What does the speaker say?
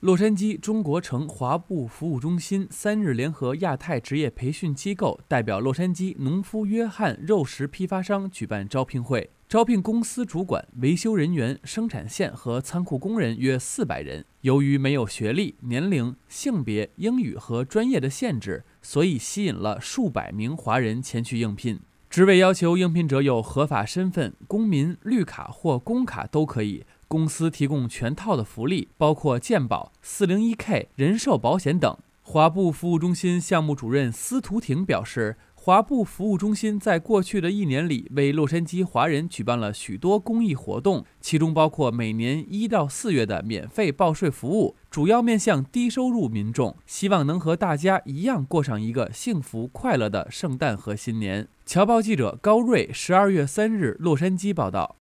洛杉矶中国城华埠服务中心三日联合亚太职业培训机构，代表洛杉矶农夫约翰肉食批发商举办招聘会，招聘公司主管、维修人员、生产线和仓库工人约四百人。由于没有学历、年龄、性别、英语和专业的限制，所以吸引了数百名华人前去应聘。职位要求应聘者有合法身份，公民绿卡或公卡都可以。公司提供全套的福利，包括健保、四零一 K 人寿保险等。华埠服务中心项目主任司徒婷表示。华埠服务中心在过去的一年里，为洛杉矶华人举办了许多公益活动，其中包括每年一到四月的免费报税服务，主要面向低收入民众，希望能和大家一样过上一个幸福快乐的圣诞和新年。侨报记者高瑞十二月三日洛杉矶报道。